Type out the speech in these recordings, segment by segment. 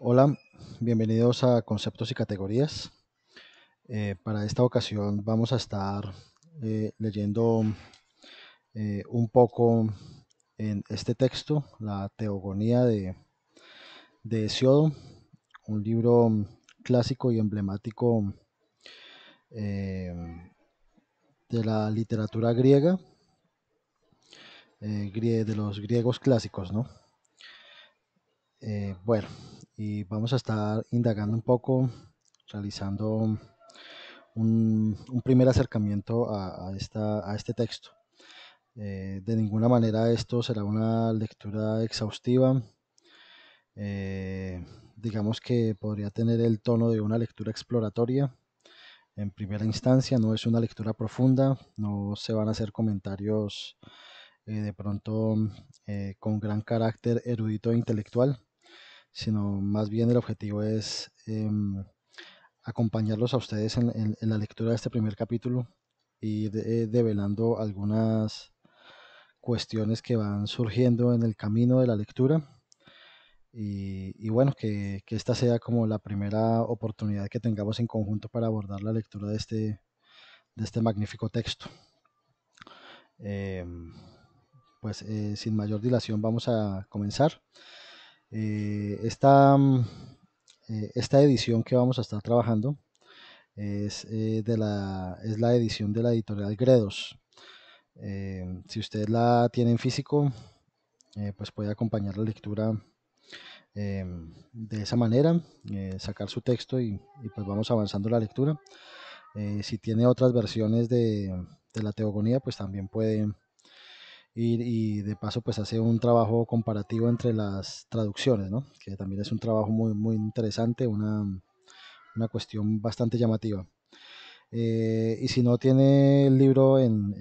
Hola, bienvenidos a Conceptos y Categorías. Eh, para esta ocasión vamos a estar eh, leyendo eh, un poco en este texto, La Teogonía de, de un libro clásico y emblemático de la literatura griega, de los griegos clásicos, ¿no? Eh, bueno, y vamos a estar indagando un poco, realizando un, primer acercamiento a, esta, a este texto. Eh, de ninguna manera esto será una lectura exhaustiva. Eh, digamos que podría tener el tono de una lectura exploratoria. En primera instancia, no es una lectura profunda, no se van a hacer comentarios de pronto con gran carácter erudito e intelectual sino más bien el objetivo es em, acompañarlos a ustedes en, la lectura de este primer capítulo y eh, develando algunas cuestiones que van surgiendo en el camino de la lectura. Y, bueno, que, esta sea como la primera oportunidad que tengamos en conjunto para abordar la lectura de este, este magnífico texto. Em, pues eh, sin mayor dilación vamos a comenzar. Eh, esta, mm, eh, esta, edición que vamos a estar trabajando es, eh, de la, es la edición de la editorial Gredos. si ustedes la tienen físico, pues puede acompañar la lectura em, de esa manera, sacar su texto y, pues vamos avanzando la lectura. si tiene otras versiones de, de la teogonía, pues también pueden y, de paso pues hace un trabajo comparativo entre las traducciones, ¿no? que también es un trabajo muy, muy interesante, una, una cuestión bastante llamativa. Eh, y si no tiene el libro en,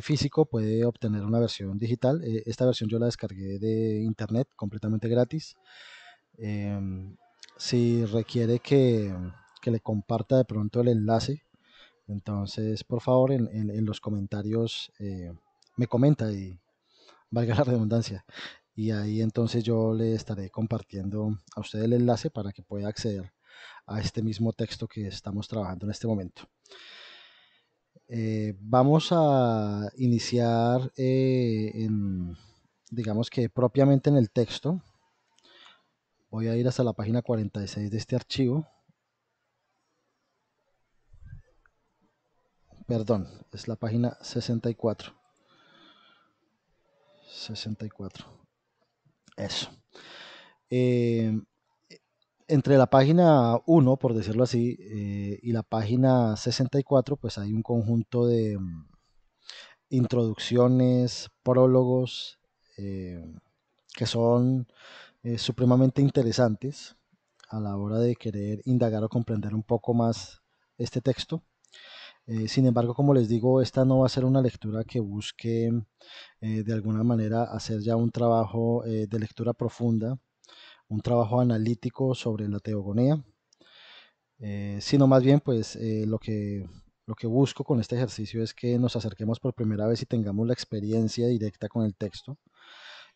físico, puede obtener una versión digital. Eh, esta versión yo la descargué de internet completamente gratis. Eh, si requiere que, que, le comparta de pronto el enlace, entonces por favor en, en los comentarios me comenta y valga la redundancia. Y ahí entonces yo le estaré compartiendo a usted el enlace para que pueda acceder a este mismo texto que estamos trabajando en este momento. Eh, vamos a iniciar eh, en, digamos que propiamente en el texto. Voy a ir hasta la página 46 de este archivo. Perdón, es la página 64. 64. Eso. Eh, entre la página 1, por decirlo así, eh, y la página 64, pues hay un conjunto de mm, introducciones, prólogos, eh, que son supremamente interesantes a la hora de querer indagar o comprender un poco más este texto. Eh, sin embargo, como les digo, esta no va a ser una lectura que busque eh, de alguna manera hacer ya un trabajo eh, de lectura profunda, un trabajo analítico sobre la teogonía, sino más bien pues lo que lo que busco con este ejercicio es que nos acerquemos por primera vez y tengamos la experiencia directa con el texto.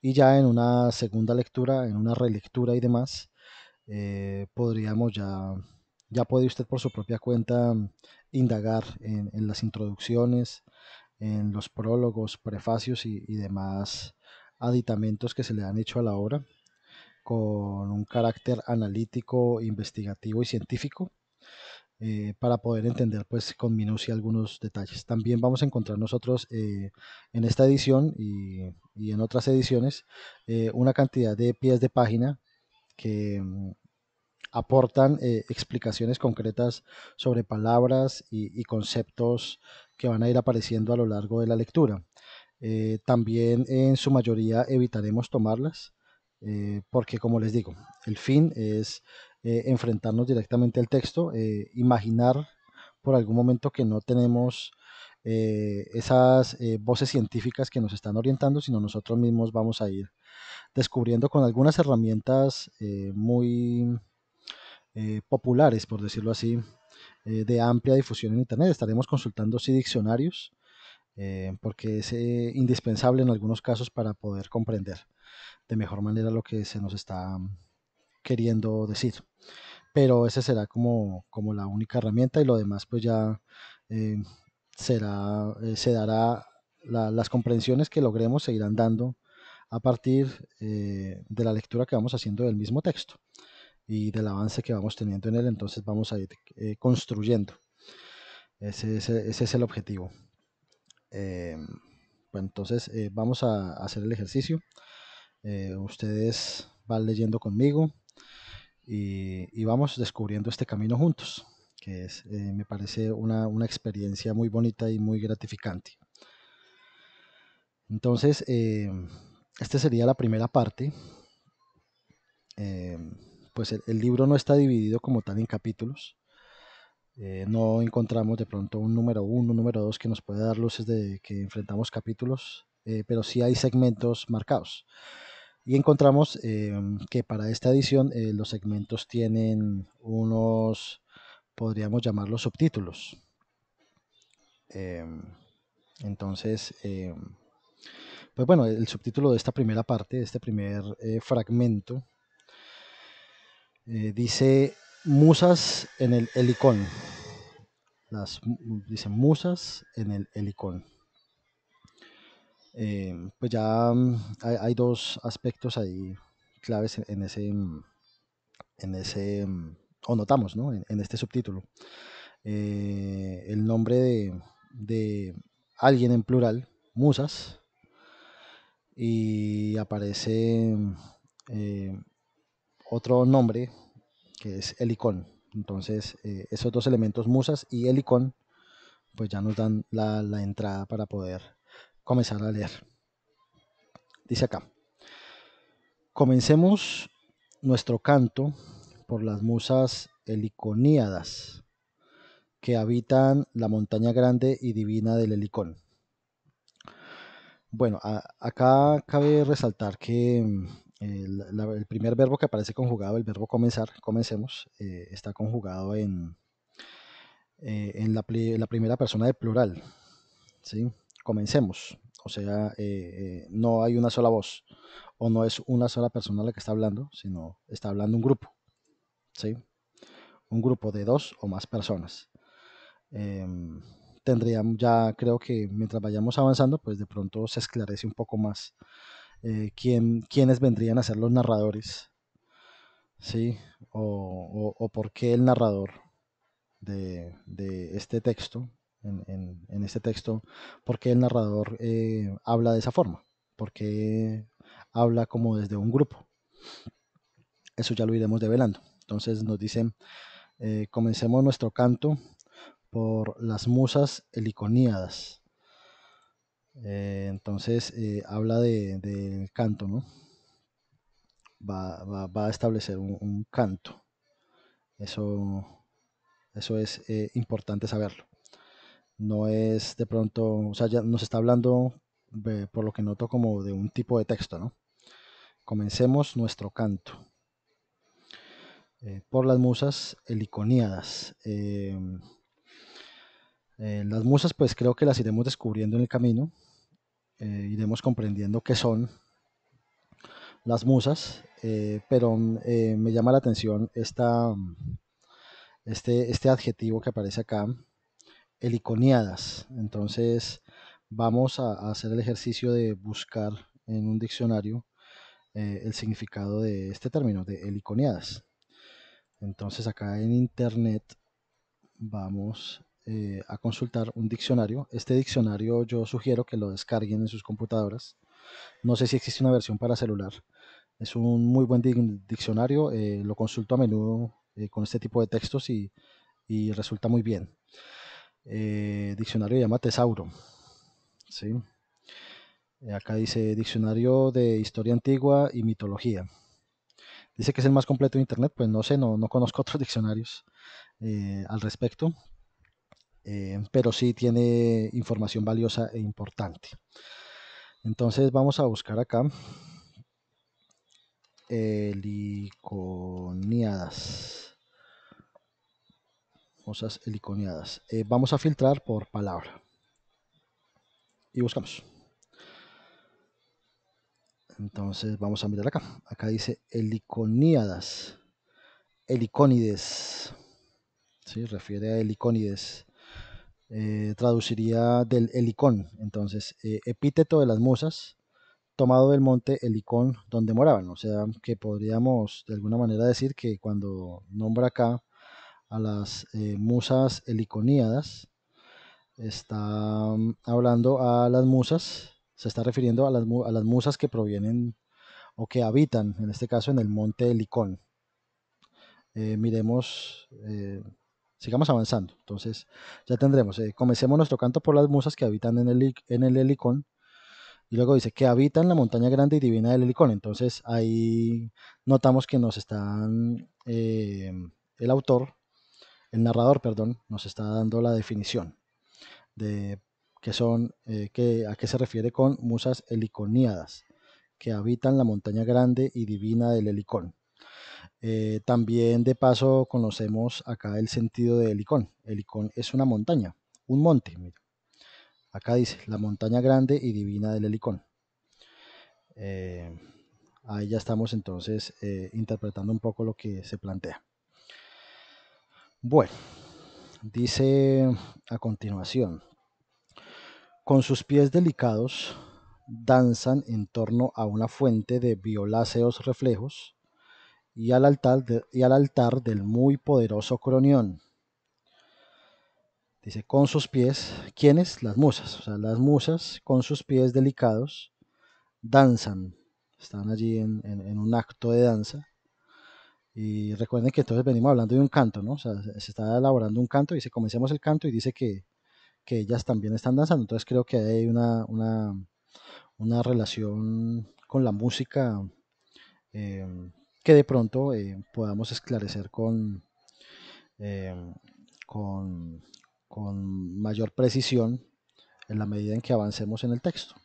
Y ya en una segunda lectura, en una relectura y demás, podríamos ya ya puede usted por su propia cuenta mm, indagar en, las introducciones, en los prólogos, prefacios y, demás aditamentos que se le han hecho a la obra, con un carácter analítico, investigativo y científico, eh, para poder entender pues con minucia algunos detalles. También vamos a encontrar nosotros eh, en esta edición y, en otras ediciones eh, una cantidad de pies de página que mm, aportan eh, explicaciones concretas sobre palabras y, conceptos que van a ir apareciendo a lo largo de la lectura. Eh, también en su mayoría evitaremos tomarlas eh, porque, como les digo, el fin es enfrentarnos directamente al texto, imaginar por algún momento que no tenemos esas voces científicas que nos están orientando, sino nosotros mismos vamos a ir descubriendo con algunas herramientas muy eh, populares, por decirlo así, eh, de amplia difusión en Internet. Estaremos consultando sí diccionarios, eh, porque es indispensable en algunos casos para poder comprender de mejor manera lo que se nos está queriendo decir. Pero esa será como, la única herramienta y lo demás pues ya será, se dará, las comprensiones que logremos se irán dando a partir de la lectura que vamos haciendo del mismo texto y del avance que vamos teniendo en él, entonces vamos a ir eh, construyendo. Ese, es el objetivo. Eh, pues entonces eh, vamos a hacer el ejercicio. ustedes van leyendo conmigo y, vamos descubriendo este camino juntos, que me parece una, una, experiencia muy bonita y muy gratificante. Entonces, esta sería la primera parte pues el, libro no está dividido como tal en capítulos. Eh, no encontramos de pronto un número uno, un número dos que nos puede dar luces de que enfrentamos capítulos, eh, pero sí hay segmentos marcados. Y encontramos eh, que para esta edición los segmentos tienen unos, podríamos llamarlos subtítulos. Em, entonces, em, pues bueno, el subtítulo de esta primera parte, de este primer fragmento, eh, dice musas en el helicón. Las, dice musas en el helicón. Eh, pues ya mm, hay, dos aspectos ahí claves en, ese, en ese, mm, mm, o notamos, ¿no? En, este subtítulo. Eh, el nombre de, de alguien en plural, musas, y aparece otro nombre que es Helicón. Entonces, eh, esos dos elementos, Musas y Helicón, pues ya nos dan la, entrada para poder comenzar a leer. Dice acá, comencemos nuestro canto por las musas heliconíadas que habitan la montaña grande y divina del Helicón. Bueno, acá cabe resaltar que el, primer verbo que aparece conjugado, el verbo comenzar, comencemos, eh, está conjugado en, eh, en la, primera persona de plural. ¿sí? Comencemos. O sea, eh, no hay una sola voz. O no es una sola persona la que está hablando, sino está hablando un grupo. ¿sí? Un grupo de dos o más personas. Em, tendríamos ya, creo que mientras vayamos avanzando, pues de pronto se esclarece un poco más eh, quiénes vendrían a ser los narradores, ¿sí? O, por qué el narrador de, este texto, en, este texto, por qué el narrador eh, habla de esa forma, por qué habla como desde un grupo. Eso ya lo iremos develando. Entonces nos dicen, eh, comencemos nuestro canto por las musas heliconíadas eh, entonces eh, habla del canto, ¿no? Va, a establecer un, canto. Eso, eso es eh, importante saberlo. No es de pronto, o sea, ya nos está hablando, por lo que noto, como de un tipo de texto, ¿no? Comencemos nuestro canto. por las musas heliconiadas. las musas, pues creo que las iremos descubriendo en el camino. Eh, iremos comprendiendo qué son las musas, eh, pero eh, me llama la atención este, este, adjetivo que aparece acá, heliconiadas. Entonces vamos a, hacer el ejercicio de buscar en un diccionario el significado de este término, de heliconiadas, Entonces acá en internet vamos eh, a consultar un diccionario. Este diccionario yo sugiero que lo descarguen en sus computadoras. No sé si existe una versión para celular. Es un muy buen diccionario, eh, lo consulto a menudo eh, con este tipo de textos y, resulta muy bien. diccionario se llama Tesauro. ¿sí? Acá dice Diccionario de Historia Antigua y Mitología. Dice que es el más completo de Internet, pues no sé, no, no conozco otros diccionarios al respecto, eh, pero sí tiene información valiosa e importante. Entonces vamos a buscar acá heliconiadas. Cosas heliconiadas. Eh, vamos a filtrar por palabra. Y buscamos. Entonces vamos a mirar acá. Acá dice heliconiadas. Helicónides. ¿sí? Refiere a helicónides. Eh, traduciría del Helicón, entonces eh, epíteto de las musas, tomado del monte Helicón donde moraban, o sea que podríamos de alguna manera decir que cuando nombra acá a las eh, musas heliconíadas, está mm, hablando a las musas, se está refiriendo a las, a las musas que provienen o que habitan, en este caso en el monte Helicón. miremos sigamos avanzando. Entonces, ya tendremos. Eh, comencemos nuestro canto por las musas que habitan en el, Helicón. Y luego dice que habitan la montaña grande y divina del Helicón. Entonces, ahí notamos que nos están. Eh, el autor, el narrador, perdón, nos está dando la definición de que son, eh, que, a qué se refiere con musas heliconíadas, que habitan la montaña grande y divina del Helicón. Eh, también de paso conocemos acá el sentido del Helicón El es una montaña, un monte. Acá dice, la montaña grande y divina del helicón. Eh, ahí ya estamos entonces eh, interpretando un poco lo que se plantea. Bueno, dice a continuación, con sus pies delicados danzan en torno a una fuente de violáceos reflejos y al altar, y al altar del muy poderoso Cronión. Dice, con sus pies, ¿quiénes? Las musas. O sea, las musas con sus pies delicados danzan. Están allí en, un acto de danza. Y recuerden que entonces venimos hablando de un canto, ¿no? O sea, se está elaborando un canto y dice comencemos el canto y dice que, que ellas también están danzando. Entonces creo que hay una, relación con la música eh, que de pronto eh, podamos esclarecer eh, con, con, mayor precisión en la medida en que avancemos en el texto.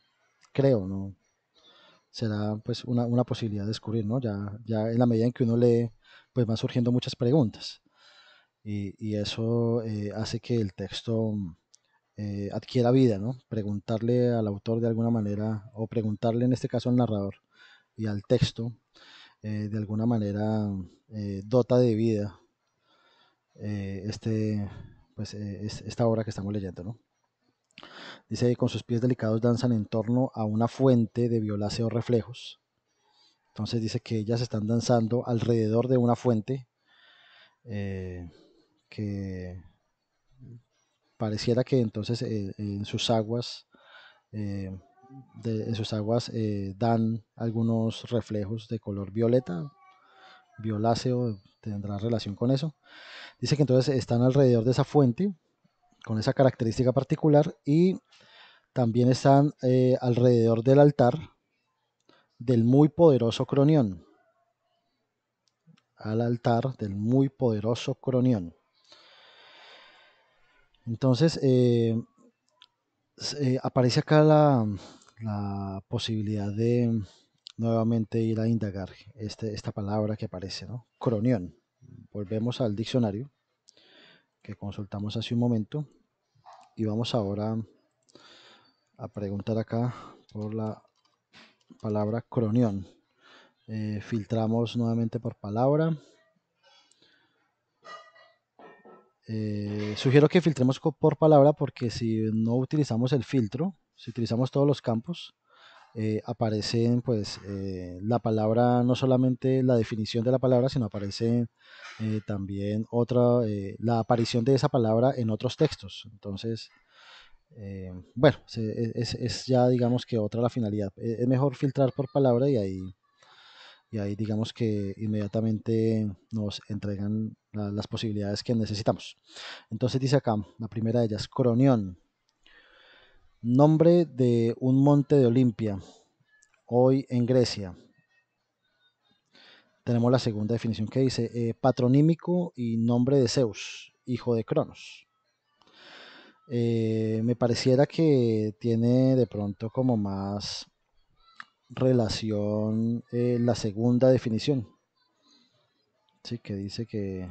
Creo, ¿no? Será pues una, posibilidad de descubrir, ¿no? Ya, ya en la medida en que uno lee, pues van surgiendo muchas preguntas. Y, eso eh, hace que el texto adquiera vida, ¿no? Preguntarle al autor de alguna manera, o preguntarle en este caso al narrador y al texto eh, de alguna manera eh, dota de vida eh, este, pues, esta obra que estamos leyendo. ¿no? Dice, con sus pies delicados danzan en torno a una fuente de violáceos reflejos. Entonces dice que ellas están danzando alrededor de una fuente que pareciera que entonces en sus aguas de, en sus aguas eh, dan algunos reflejos de color violeta, violáceo, tendrá relación con eso. Dice que entonces están alrededor de esa fuente, con esa característica particular, y también están eh, alrededor del altar del muy poderoso cronión. Al altar del muy poderoso cronión. Entonces, eh, aparece acá la, la posibilidad de mm, nuevamente ir a indagar este, esta palabra que aparece, ¿no? Cronión. Volvemos al diccionario que consultamos hace un momento y vamos ahora a preguntar acá por la palabra cronión. Eh, filtramos nuevamente por palabra. Eh, sugiero que filtremos por palabra porque si no utilizamos el filtro, si utilizamos todos los campos, aparece eh, aparecen pues eh, la palabra, no solamente la definición de la palabra, sino aparece eh, también otra, la aparición de esa palabra en otros textos. Entonces, bueno, e, es, ya digamos que otra la finalidad. E, es mejor filtrar por palabra y ahí, y ahí digamos que inmediatamente nos entregan las posibilidades que necesitamos. Entonces dice acá, la primera de ellas, cronión Nombre de un monte de Olimpia, hoy en Grecia. Tenemos la segunda definición que dice eh, patronímico y nombre de Zeus, hijo de Cronos. Eh, me pareciera que tiene de pronto como más relación eh, la segunda definición. Sí, que dice que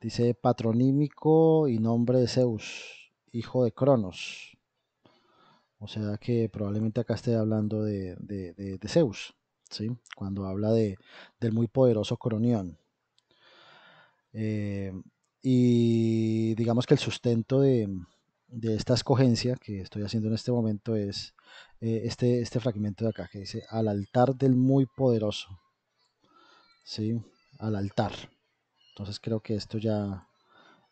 dice patronímico y nombre de Zeus, hijo de Cronos. O sea que probablemente acá esté hablando de, de, Zeus, ¿sí? cuando habla de, del muy poderoso Coronión. Eh, y digamos que el sustento de, esta escogencia que estoy haciendo en este momento es eh, este, este fragmento de acá que dice al altar del muy poderoso. ¿Sí? Al altar. Entonces creo que esto ya,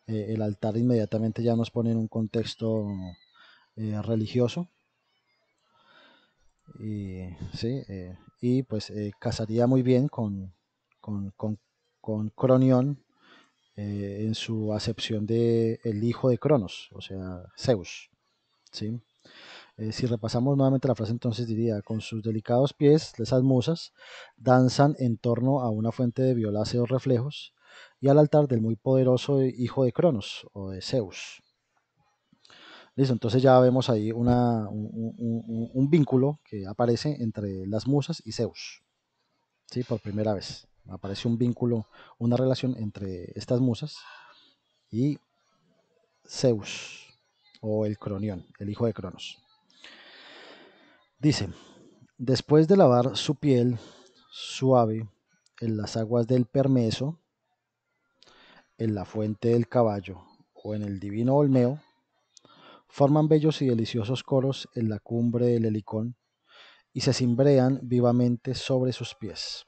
eh, el altar inmediatamente ya nos pone en un contexto religioso y, ¿sí? Eh, y pues eh, casaría muy bien con, con, con, con Cronion eh, en su acepción de el hijo de Cronos, o sea, Zeus. si repasamos nuevamente la frase, entonces diría, con sus delicados pies, esas musas danzan en torno a una fuente de violáceos reflejos y al altar del muy poderoso hijo de Cronos o de Zeus. Listo, entonces ya vemos ahí un, vínculo que aparece entre las musas y Zeus. ¿sí? Por primera vez. Aparece un vínculo, una relación entre estas musas y Zeus, o el Cronión, el hijo de Cronos. Dice, después de lavar su piel suave en las aguas del Permeso, en la fuente del caballo o en el divino Olmeo, forman bellos y deliciosos coros en la cumbre del helicón y se cimbrean vivamente sobre sus pies.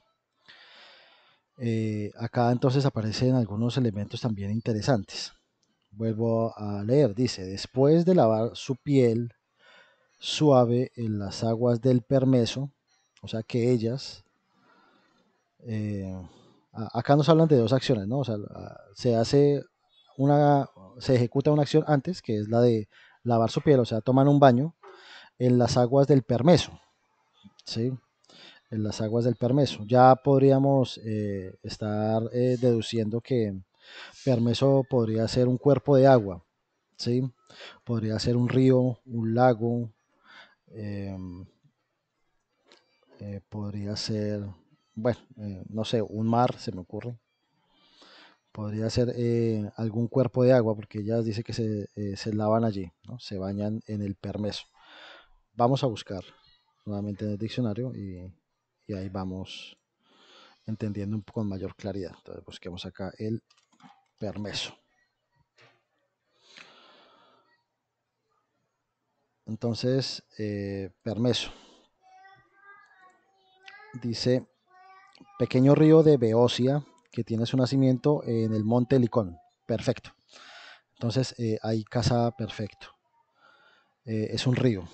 Eh, acá entonces aparecen algunos elementos también interesantes. Vuelvo a leer, dice, después de lavar su piel suave en las aguas del permeso, o sea que ellas, eh, acá nos hablan de dos acciones, ¿no? O sea, se hace una, se ejecuta una acción antes, que es la de lavar su piel, o sea, toman un baño en las aguas del permeso, ¿sí? En las aguas del permeso. Ya podríamos eh, estar eh, deduciendo que permeso podría ser un cuerpo de agua, ¿sí? Podría ser un río, un lago, em, eh, podría ser, bueno, no sé, un mar, se me ocurre podría ser eh, algún cuerpo de agua, porque ya dice que eh, se, lavan allí, ¿no? se bañan en el permeso. Vamos a buscar nuevamente en el diccionario y, ahí vamos entendiendo un poco con mayor claridad. Entonces busquemos acá el permeso. Entonces, eh, permeso. Dice, pequeño río de Beocia que tiene su nacimiento en el monte Licón. Perfecto. Entonces eh, hay casa perfecto. Eh, es un río.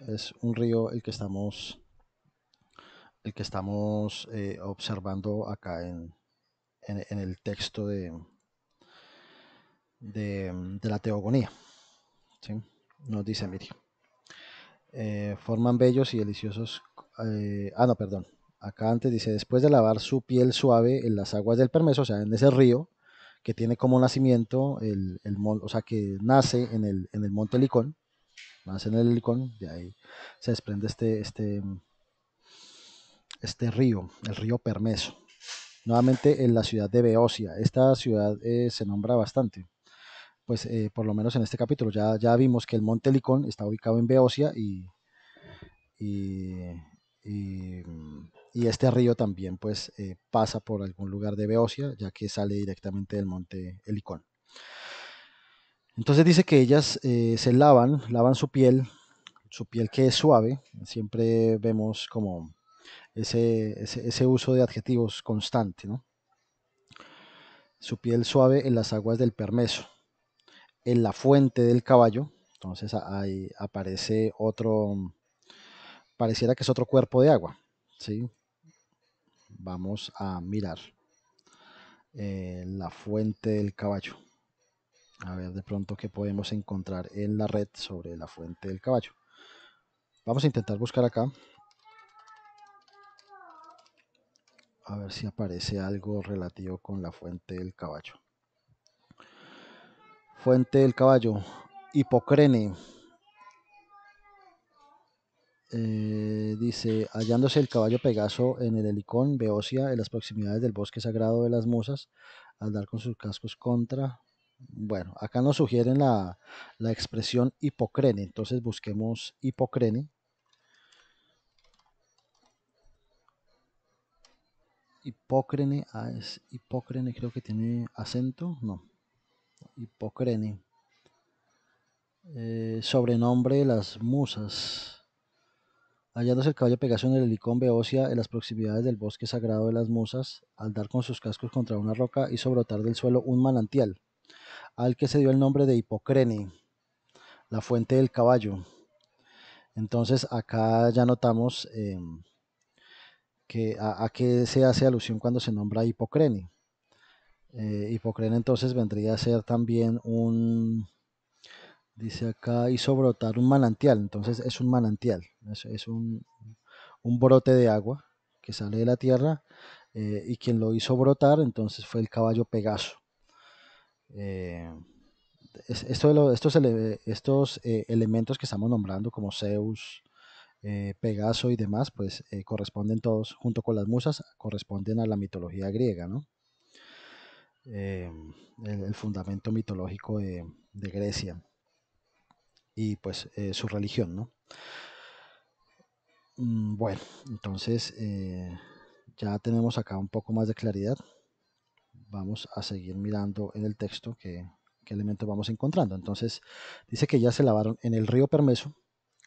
Es un río el que estamos, el que estamos eh, observando acá en, el texto de, de, la teogonía. Nos dice, vídeo forman bellos y deliciosos. ah, no, perdón acá antes dice, después de lavar su piel suave en las aguas del permeso, o sea, en ese río que tiene como nacimiento el, el o sea, que nace en el, en el monte Licón, nace en el Licón, de ahí se desprende este, este, este río, el río Permeso. Nuevamente en la ciudad de Beocia, esta ciudad eh, se nombra bastante pues eh, por lo menos en este capítulo ya, ya vimos que el monte Licón está ubicado en Beocia y, y, y este río también pues eh, pasa por algún lugar de Beocia, ya que sale directamente del monte Helicón. Entonces dice que ellas eh, se lavan, lavan su piel, su piel que es suave, siempre vemos como ese, ese uso de adjetivos constante, ¿no? Su piel suave en las aguas del Permeso, en la fuente del caballo, entonces ahí aparece otro, pareciera que es otro cuerpo de agua, ¿sí? vamos a mirar eh, la fuente del caballo. A ver de pronto qué podemos encontrar en la red sobre la fuente del caballo. Vamos a intentar buscar acá. A ver si aparece algo relativo con la fuente del caballo. Fuente del caballo. Hipocrene. Eh, dice, hallándose el caballo Pegaso en el helicón Beocia, en las proximidades del bosque sagrado de las musas, al dar con sus cascos contra. Bueno, acá nos sugieren la, la expresión hipocrene, entonces busquemos hipocrene. hipocrene ah, es hipócrene, creo que tiene acento, no, hipocrene eh, sobrenombre de las musas. Hallándose el caballo Pegaso en el helicón Beocia, en las proximidades del bosque sagrado de las musas, al dar con sus cascos contra una roca, hizo brotar del suelo un manantial, al que se dio el nombre de Hipocrene, la fuente del caballo. Entonces acá ya notamos em, que, a, qué se hace alusión cuando se nombra Hipocrene. Eh, Hipocrene entonces vendría a ser también un, Dice acá, hizo brotar un manantial, entonces es un manantial, es, un, brote de agua que sale de la tierra eh, y quien lo hizo brotar entonces fue el caballo Pegaso. Eh, esto, estos, estos eh, elementos que estamos nombrando como Zeus, Pegaso y demás, pues corresponden todos, junto con las musas, corresponden a la mitología griega, ¿no? El, fundamento mitológico de, de Grecia y pues eh, su religión, ¿no? Mm, bueno, entonces eh, ya tenemos acá un poco más de claridad. Vamos a seguir mirando en el texto qué, qué elementos vamos encontrando. Entonces dice que ya se lavaron en el río Permeso,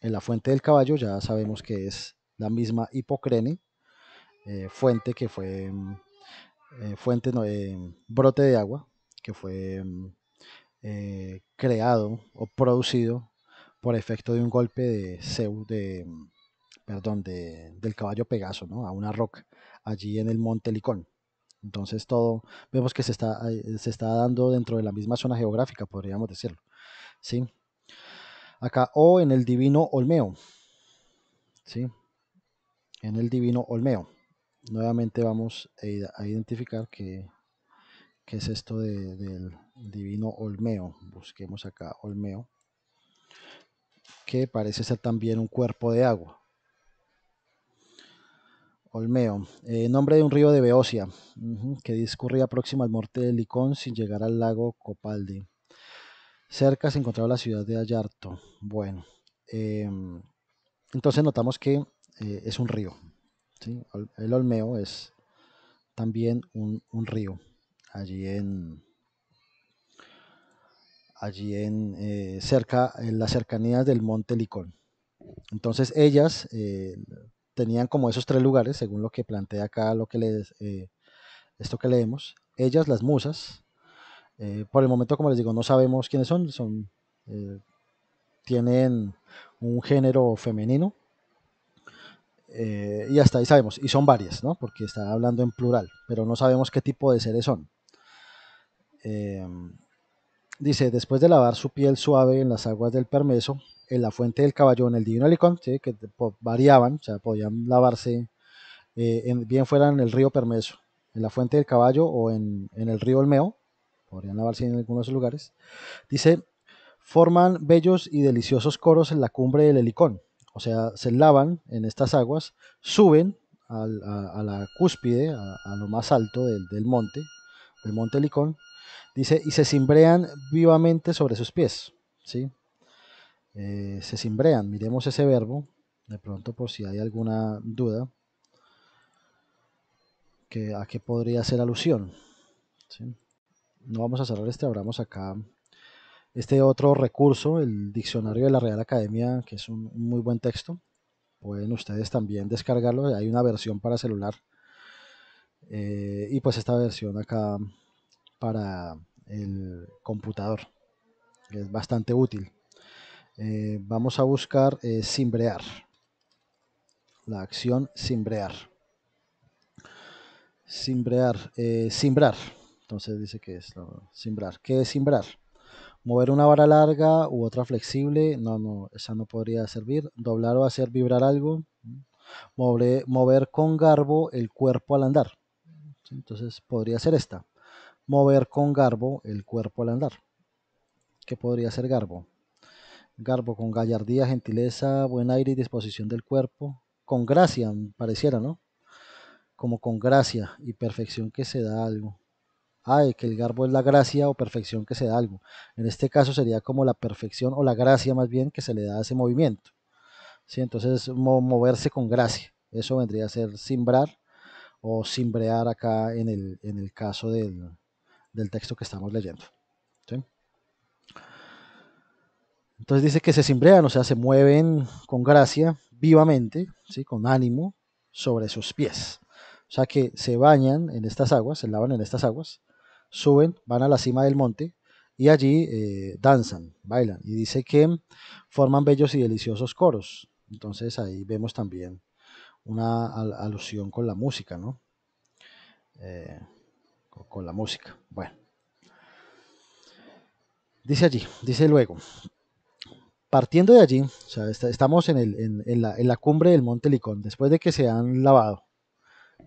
en la fuente del caballo, ya sabemos que es la misma Hipocrene, eh, fuente que fue, mm, fuente, no, brote de agua, que fue mm, creado o producido por efecto de un golpe de, Zeus, de perdón, del caballo Pegaso, ¿no? A una roca allí en el monte Licón. Entonces todo vemos que se está, eh, se está dando dentro de la misma zona geográfica, podríamos decirlo. ¿Sí? Acá, o en el divino Olmeo. ¿Sí? En el divino Olmeo. Nuevamente vamos a identificar qué es esto del divino Olmeo. Busquemos acá Olmeo que parece ser también un cuerpo de agua. Olmeo, eh, nombre de un río de Beocia, que discurría próximo al norte de Licón sin llegar al lago Copaldi. Cerca se encontraba la ciudad de Ayarto. Bueno, eh, entonces notamos que eh, es un río. El Olmeo es también un río allí en, allí en, eh, cerca, en las cercanías del Monte Licón. Entonces ellas eh, tenían como esos tres lugares, según lo que plantea acá lo que les, eh, esto que leemos. Ellas, las musas, por el momento, como les digo, no sabemos quiénes son, son tienen un género femenino. y hasta ahí sabemos, y son varias, ¿no? porque está hablando en plural, pero no sabemos qué tipo de seres son. Dice, después de lavar su piel suave en las aguas del Permeso, en la fuente del Caballo en el Divino Helicón, que variaban, o sea, podían lavarse eh, bien fuera en el río Permeso, en la fuente del Caballo o en, el río Olmeo, podrían lavarse en algunos lugares. Dice, forman bellos y deliciosos coros en la cumbre del Helicón, o sea, se lavan en estas aguas, suben a, la cúspide, a, lo más alto del, del monte, del monte Helicón, Dice, y se cimbrean vivamente sobre sus pies. ¿sí? Eh, se cimbrean, miremos ese verbo, de pronto por si hay alguna duda, que, a qué podría ser alusión. No vamos a cerrar este, abramos acá este otro recurso, el diccionario de la Real Academia, que es un muy buen texto. Pueden ustedes también descargarlo, hay una versión para celular. Eh, y pues esta versión acá para el computador. es bastante útil. Eh, vamos a buscar eh, simbrear. La acción simbrear. Simbrear, eh, simbrar. Entonces dice que es simbrar. ¿Qué es simbrar? Mover una vara larga u otra flexible. No, no, esa no podría servir. Doblar o hacer vibrar algo. mover con garbo el cuerpo al andar. Entonces podría ser esta mover con garbo el cuerpo al andar. ¿Qué podría ser garbo? Garbo con gallardía, gentileza, buen aire y disposición del cuerpo, con gracia, pareciera, ¿no? Como con gracia y perfección que se da algo. Ay, que el garbo es la gracia o perfección que se da algo. En este caso sería como la perfección o la gracia más bien que se le da a ese movimiento. ¿Sí? Entonces, moverse con gracia. Eso vendría a ser simbrar o simbrear acá en el, en el caso del, del texto que estamos leyendo. Entonces dice que se cimbrean, o sea, se mueven con gracia, vivamente, ¿sí? con ánimo, sobre sus pies. O sea que se bañan en estas aguas, se lavan en estas aguas, suben, van a la cima del monte y allí eh, danzan, bailan. Y dice que forman bellos y deliciosos coros. Entonces ahí vemos también una alusión con la música, ¿no? Eh, con, la música. Bueno. Dice allí, dice luego, partiendo de allí, estamos en, la, en, la, cumbre del monte Licón, después de que se han lavado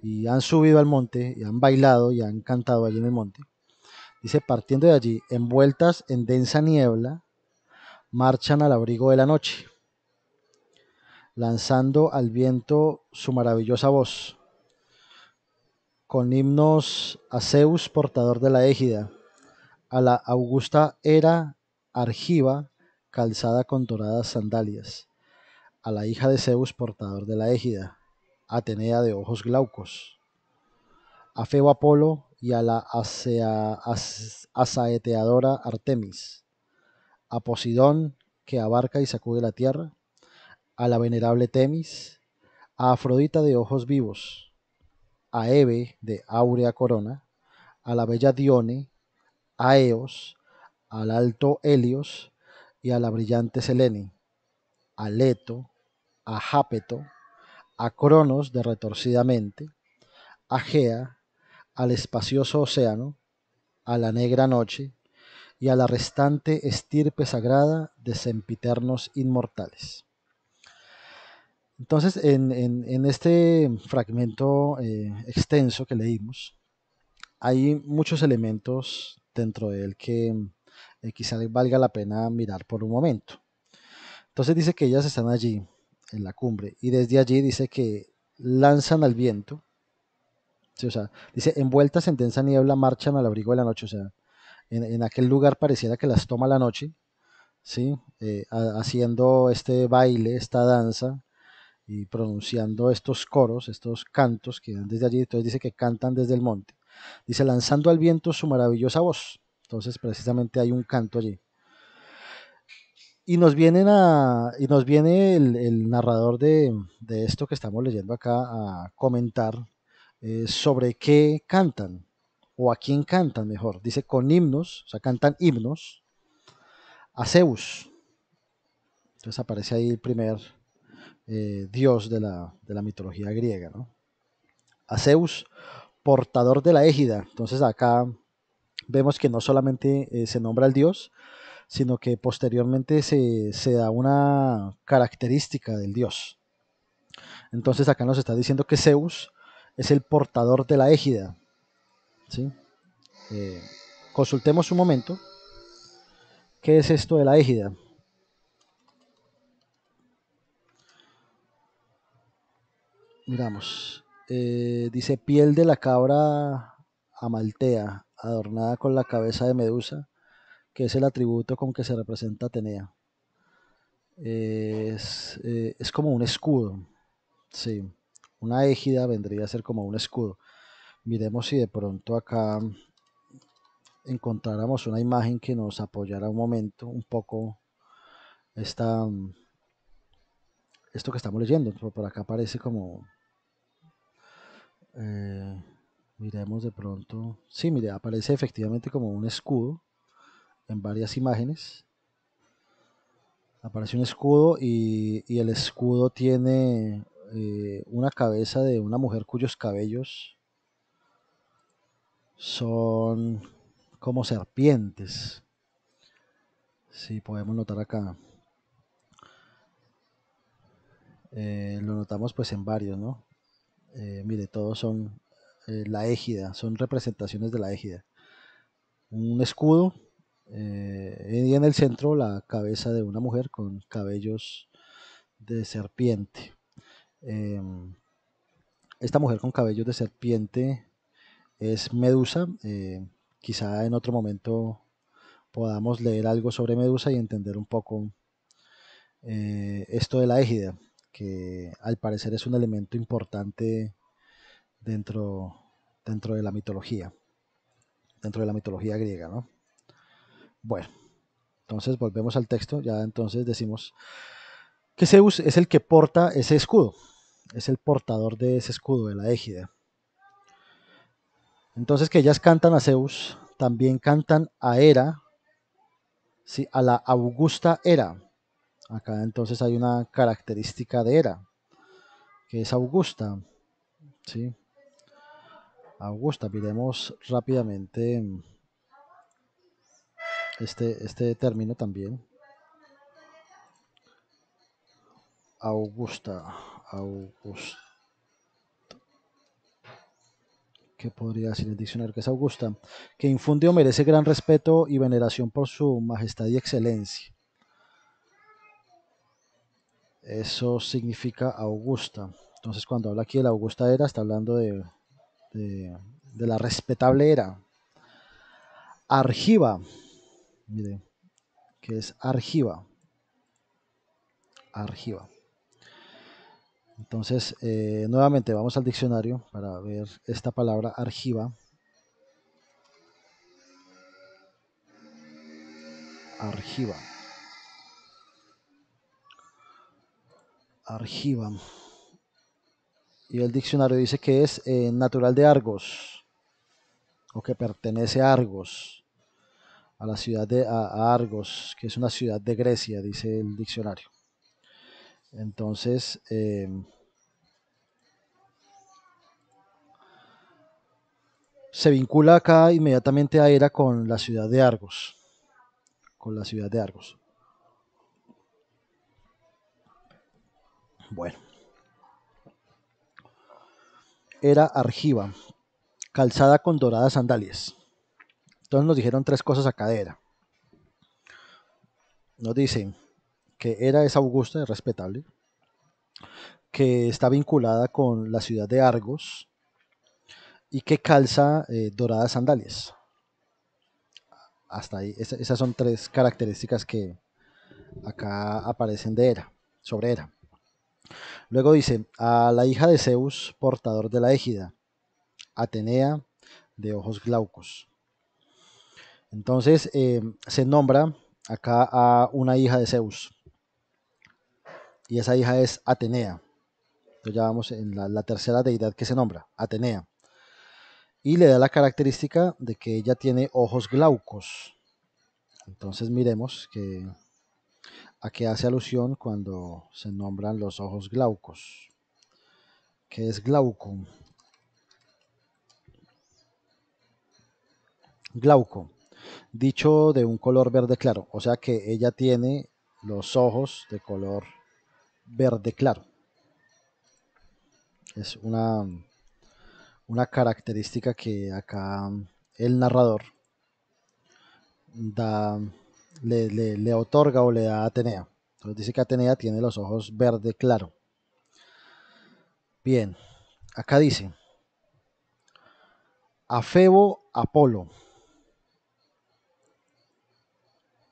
y han subido al monte y han bailado y han cantado allí en el monte, dice, partiendo de allí, envueltas en densa niebla, marchan al abrigo de la noche, lanzando al viento su maravillosa voz con himnos a Zeus, portador de la égida, a la augusta Hera Argiva, calzada con doradas sandalias, a la hija de Zeus, portador de la égida, Atenea de ojos glaucos, a Febo Apolo y a la asaeteadora Artemis, a Posidón, que abarca y sacude la tierra, a la venerable Temis, a Afrodita de ojos vivos, a Eve de Áurea Corona, a la bella Dione, a Eos, al alto Helios y a la brillante Selene, a Leto, a Japeto, a Cronos de Retorcida Mente, a Gea, al espacioso océano, a la negra noche y a la restante estirpe sagrada de sempiternos inmortales. Entonces, en, este fragmento eh, extenso que leímos, hay muchos elementos dentro de él que eh, quizá quizás valga la pena mirar por un momento. Entonces dice que ellas están allí, en la cumbre, y desde allí dice que lanzan al viento, o sea, dice, envueltas en densa niebla marchan al abrigo de la noche, o sea, en, aquel lugar pareciera que las toma la noche, ¿sí? Eh, haciendo este baile, esta danza, y pronunciando estos coros, estos cantos que dan desde allí, entonces dice que cantan desde el monte. Dice, lanzando al viento su maravillosa voz. Entonces precisamente hay un canto allí. Y nos, vienen a, y nos viene el, narrador de, esto que estamos leyendo acá a comentar eh, sobre qué cantan, o a quién cantan mejor. Dice, con himnos, o sea, cantan himnos a Zeus. Entonces aparece ahí el primer, eh, dios de la, de la, mitología griega. A Zeus, portador de la égida. Entonces acá vemos que no solamente eh, se nombra al dios, sino que posteriormente se, da una característica del dios. Entonces acá nos está diciendo que Zeus es el portador de la égida. ¿sí? Eh, consultemos un momento. ¿Qué es esto de la égida? miramos. Eh, dice piel de la cabra amaltea, adornada con la cabeza de Medusa, que es el atributo con que se representa Atenea. es, eh, es, como un escudo, sí. Una égida vendría a ser como un escudo. Miremos si de pronto acá encontráramos una imagen que nos apoyara un momento, un poco esta, mm, esto que estamos leyendo. Por acá parece como eh, miremos de pronto. Sí, mire, aparece efectivamente como un escudo en varias imágenes. Aparece un escudo y, el escudo tiene eh, una cabeza de una mujer cuyos cabellos son como serpientes. Si podemos notar acá. Eh, lo notamos pues en varios, ¿no? Eh, mire, todos son eh, la égida, son representaciones de la égida. Un escudo eh, y en el centro la cabeza de una mujer con cabellos de serpiente. Em, esta mujer con cabellos de serpiente es Medusa. quizá en otro momento podamos leer algo sobre Medusa y entender un poco esto de la égida que al parecer es un elemento importante dentro, dentro de la mitología, dentro de la mitología griega, ¿no? Bueno, entonces volvemos al texto, ya entonces decimos que Zeus es el que porta ese escudo, es el portador de ese escudo, de la égida. Entonces que ellas cantan a Zeus, también cantan a Hera, ¿sí? a la augusta Hera, Acá entonces hay una característica de ERA, que es Augusta. ¿sí? Augusta, miremos rápidamente este, este término también. Augusta, Augusta. ¿Qué podría decir el diccionario que es Augusta, que infundió merece gran respeto y veneración por su majestad y excelencia eso significa Augusta. Entonces, cuando habla aquí de la Augusta era, está hablando de, la respetable era. Argiva, mire, que es Argiva. Argiva. Entonces, eh, nuevamente vamos al diccionario para ver esta palabra argiva. Argiva. Argiva. Y el diccionario dice que es eh, natural de Argos, o que pertenece a Argos, a la ciudad de Argos, que es una ciudad de Grecia, dice el diccionario. Entonces, em, se vincula acá inmediatamente a Era con la ciudad de Argos, con la ciudad de Argos. Bueno. Era argiva, calzada con doradas sandalias. Entonces nos dijeron tres cosas a cadera. Nos dicen que era es augusta, y respetable, que está vinculada con la ciudad de Argos y que calza eh, doradas sandalias. Hasta ahí, esas son tres características que acá aparecen de Era, sobre Era. Luego dice, a la hija de Zeus, portador de la égida, Atenea, de ojos glaucos. Entonces eh, se nombra acá a una hija de Zeus. Y esa hija es Atenea. Entonces ya vamos en la tercera deidad que se nombra, Atenea. Y le da la característica de que ella tiene ojos glaucos. Entonces miremos que a que hace alusión cuando se nombran los ojos glaucos. que es glauco? Glauco, dicho de un color verde claro, o sea que ella tiene los ojos de color verde claro. Es una, una característica que acá el narrador da le, otorga o le da a Atenea. Entonces dice que Atenea tiene los ojos verde claro. Bien, acá dice, a Febo Apolo.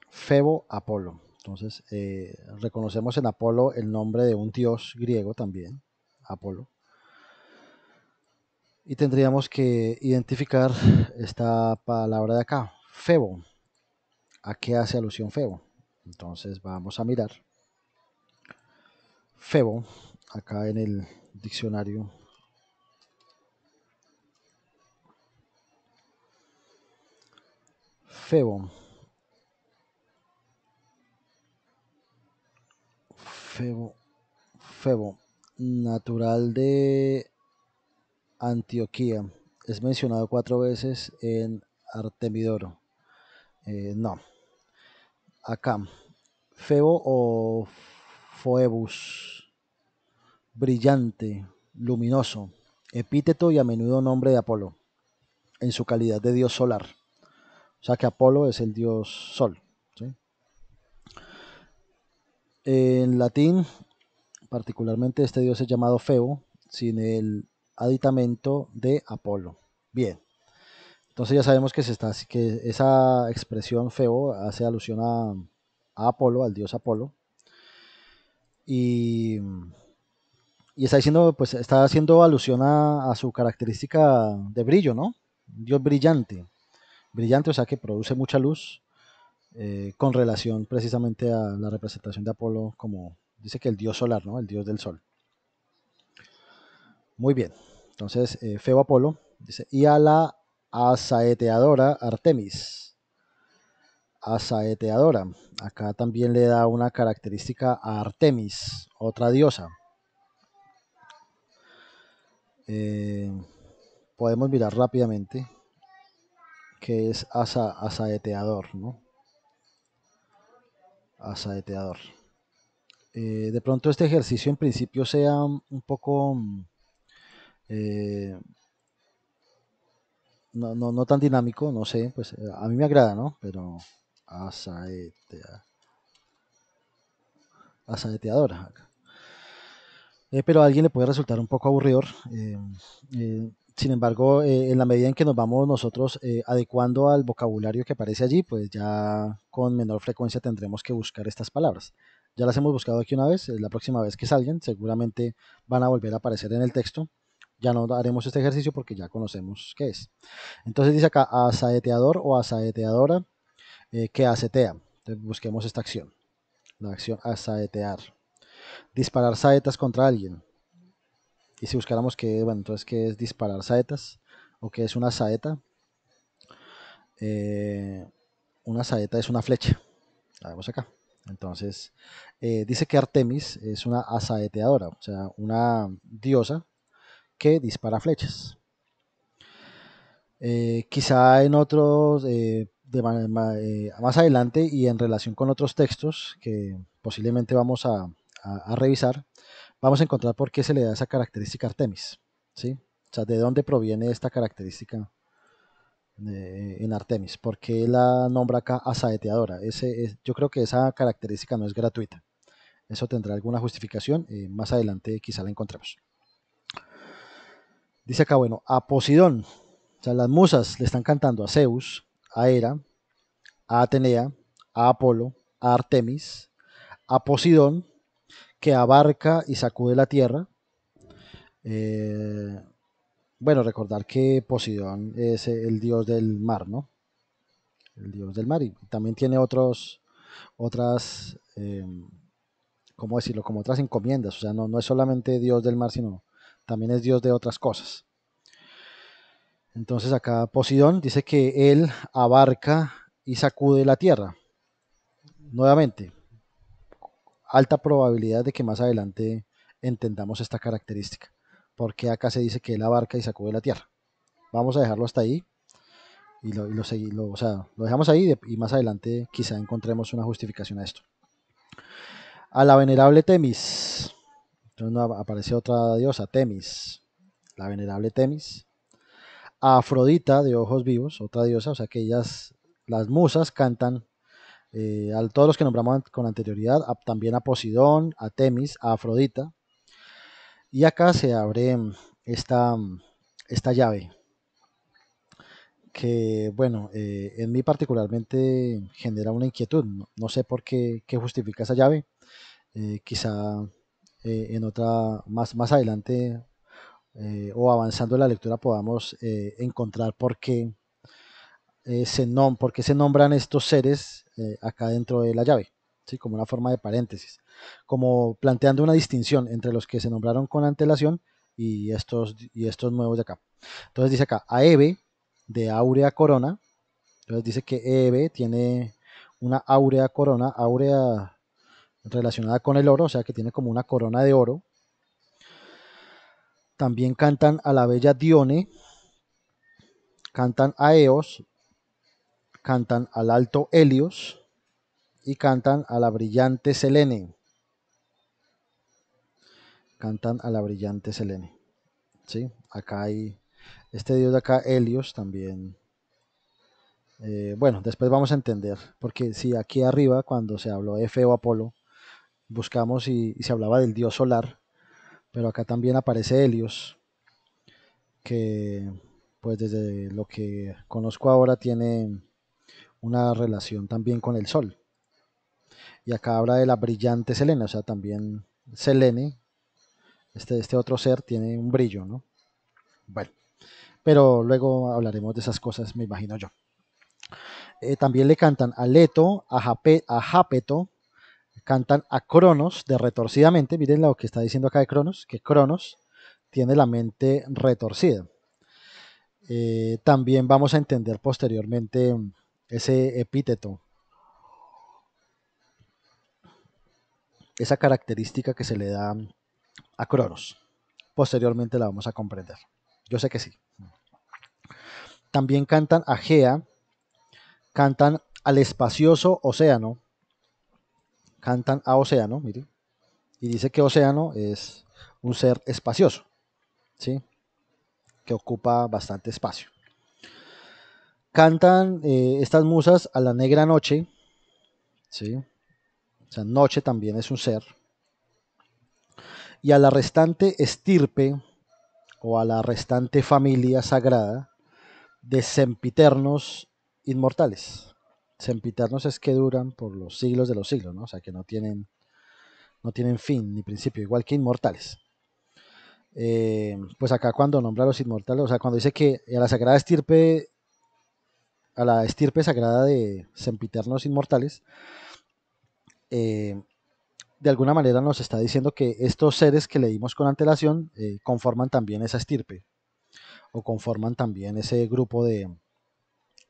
Febo Apolo. Entonces, eh, reconocemos en Apolo el nombre de un dios griego también, Apolo. Y tendríamos que identificar esta palabra de acá, Febo a qué hace alusión Febo. Entonces vamos a mirar. Febo, acá en el diccionario. Febo. Febo. Febo, natural de Antioquía. Es mencionado cuatro veces en Artemidoro. Eh, no, acá. Febo o Phoebus, brillante, luminoso, epíteto y a menudo nombre de Apolo, en su calidad de dios solar. O sea que Apolo es el dios sol. En latín, particularmente este dios es llamado Febo, sin el aditamento de Apolo. Bien. Entonces ya sabemos que, se está, que esa expresión feo hace alusión a, Apolo, al dios Apolo. Y, está pues está haciendo alusión a, su característica de brillo, ¿no? Dios brillante. Brillante, o sea que produce mucha luz eh, con relación precisamente a la representación de Apolo como dice que el dios solar, ¿no? El dios del sol. Muy bien. Entonces, eh, feo Apolo dice, y a la asaeteadora Artemis. Asaeteadora. Acá también le da una característica a Artemis, otra diosa. Eh, podemos mirar rápidamente que es asa, asaeteador, ¿no? Asaeteador. Eh, de pronto este ejercicio en principio sea un poco mm, eh, no, no, no tan dinámico, no sé, pues eh, a mí me agrada, ¿no? Pero asaetea, eh, pero a alguien le puede resultar un poco aburridor. Eh, sin embargo, en la medida en que nos vamos nosotros adecuando al vocabulario que aparece allí, pues ya con menor frecuencia tendremos que buscar estas palabras. Ya las hemos buscado aquí una vez, la próxima vez que salgan seguramente van a volver a aparecer en el texto ya no haremos este ejercicio porque ya conocemos qué es. Entonces dice acá asaeteador o asaeteadora eh, que asetea. Entonces busquemos esta acción, la acción asaetear. Disparar saetas contra alguien. Y si buscáramos que, bueno, entonces qué es disparar saetas o qué es una saeta. Eh, una saeta es una flecha. La vemos acá. Entonces, eh, dice que Artemis es una asaeteadora, o sea, una diosa que dispara flechas. Eh, quizá en otros, eh, eh, más adelante y en relación con otros textos que posiblemente vamos a, revisar, vamos a encontrar por qué se le da esa característica a Artemis. ¿sí? O sea, de dónde proviene esta característica en Artemis, por qué la nombra acá asaeteadora. yo creo que esa característica no es gratuita. Eso tendrá alguna justificación, más adelante quizá la encontremos. Dice acá, bueno, a Posidón, o sea, las musas le están cantando a Zeus, a Hera, a Atenea, a Apolo, a Artemis, a Posidón, que abarca y sacude la tierra. Eh, bueno, recordar que Posidón es el dios del mar, ¿no? El dios del mar. Y también tiene otros, otras, eh, ¿cómo decirlo? Como otras encomiendas. O sea, no, no es solamente dios del mar, sino también es Dios de otras cosas. Entonces acá Posidón dice que él abarca y sacude la tierra. Nuevamente, alta probabilidad de que más adelante entendamos esta característica, porque acá se dice que él abarca y sacude la tierra. Vamos a dejarlo hasta ahí y lo, lo, o sea, lo dejamos ahí y más adelante quizá encontremos una justificación a esto. A la venerable Temis. Entonces aparece otra diosa, Temis, la venerable Temis. A Afrodita de ojos vivos, otra diosa, o sea que ellas, las musas, cantan eh, a todos los que nombramos con anterioridad, también a Posidón, a Temis, a Afrodita. Y acá se abre esta, esta llave, que bueno, eh, en mí particularmente genera una inquietud, no, sé por qué, qué justifica esa llave, eh, quizá eh, en otra, más, más adelante eh, o avanzando en la lectura podamos eh, encontrar por qué, se se nombran estos seres acá dentro de la llave, ¿sí? como una forma de paréntesis, como planteando una distinción entre los que se nombraron con antelación y estos, y estos nuevos de acá. Entonces dice acá, eve de Áurea Corona, entonces dice que Eve tiene una Aurea corona, áurea relacionada con el oro, o sea que tiene como una corona de oro. También cantan a la bella Dione, cantan a Eos, cantan al alto Helios y cantan a la brillante Selene. Cantan a la brillante Selene. ¿Sí? Acá hay este dios de acá, Helios, también. Eh, bueno, después vamos a entender, porque si aquí arriba, cuando se habló de Feo Apolo, buscamos y, se hablaba del dios solar, pero acá también aparece Helios, que pues desde lo que conozco ahora tiene una relación también con el sol. Y acá habla de la brillante Selene, o sea, también Selene, este, este otro ser tiene un brillo, ¿no? Bueno, pero luego hablaremos de esas cosas, me imagino yo. Eh, también le cantan a Leto, a, a Japeto, cantan a Cronos de retorcidamente. Miren lo que está diciendo acá de Cronos, que Cronos tiene la mente retorcida. Eh, también vamos a entender posteriormente ese epíteto, esa característica que se le da a Cronos. Posteriormente la vamos a comprender. Yo sé que sí. También cantan a Gea, cantan al espacioso océano, cantan a Océano, y dice que Océano es un ser espacioso, ¿sí? que ocupa bastante espacio. Cantan eh, estas musas a la negra noche, ¿sí? o sea, noche también es un ser, y a la restante estirpe o a la restante familia sagrada de sempiternos inmortales sempiternos es que duran por los siglos de los siglos, ¿no? O sea, que no tienen, no tienen fin ni principio, igual que inmortales. Eh, pues acá cuando nombra a los inmortales, o sea, cuando dice que a la sagrada estirpe, a la estirpe sagrada de sempiternos inmortales, eh, de alguna manera nos está diciendo que estos seres que leímos con antelación eh, conforman también esa estirpe, o conforman también ese grupo de,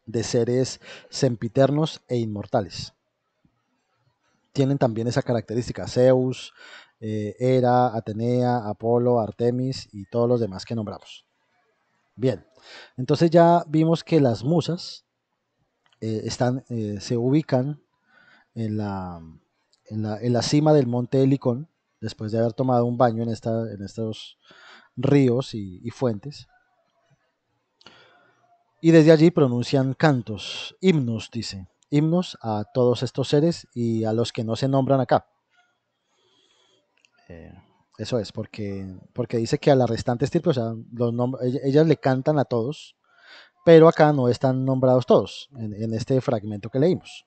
de seres sempiternos e inmortales. Tienen también esa característica Zeus, eh, Hera, Atenea, Apolo, Artemis y todos los demás que nombramos. Bien, entonces ya vimos que las musas eh, están, eh, se ubican en la, en la, cima del monte Helicón, después de haber tomado un baño en, esta, en estos ríos y fuentes y desde allí pronuncian cantos, himnos, dice, himnos a todos estos seres y a los que no se nombran acá. Eh, eso es, porque, porque dice que a la restante estirpe, o sea, ellas le cantan a todos, pero acá no están nombrados todos en, en, este fragmento que leímos.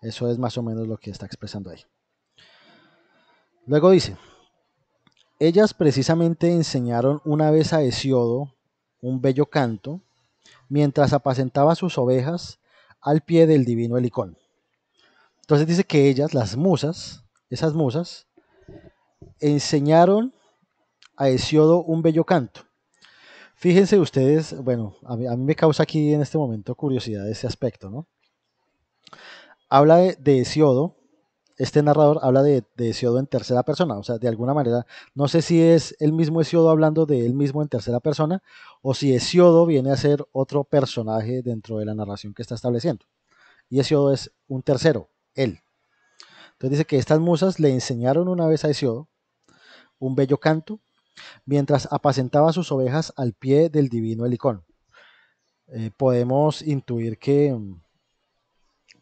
Eso es más o menos lo que está expresando ahí. Luego dice, ellas precisamente enseñaron una vez a Hesiodo un bello canto mientras apacentaba sus ovejas al pie del divino Helicón. Entonces dice que ellas, las musas, esas musas, enseñaron a Hesiodo un bello canto. Fíjense ustedes, bueno, a mí, me causa aquí en este momento curiosidad ese aspecto, ¿no? Habla de, de Hesiodo este narrador habla de, de, Hesiodo en tercera persona, o sea, de alguna manera, no sé si es el mismo Hesiodo hablando de él mismo en tercera persona, o si Hesiodo viene a ser otro personaje dentro de la narración que está estableciendo. Y Hesiodo es un tercero, él. Entonces dice que estas musas le enseñaron una vez a Hesiodo un bello canto, mientras apacentaba sus ovejas al pie del divino Helicón. Eh, podemos intuir que mm,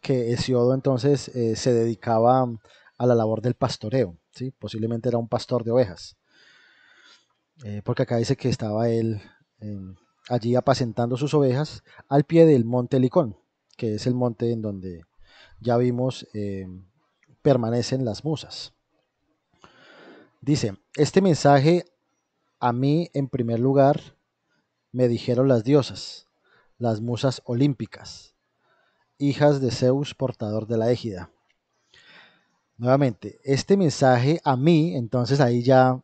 que Hesiodo entonces eh, se dedicaba a la labor del pastoreo, ¿sí? posiblemente era un pastor de ovejas, eh, porque acá dice que estaba él em, allí apacentando sus ovejas al pie del monte Licón, que es el monte en donde ya vimos em, permanecen las musas. Dice, este mensaje a mí en primer lugar me dijeron las diosas, las musas olímpicas, hijas de Zeus, portador de la égida. Nuevamente, este mensaje a mí, entonces ahí ya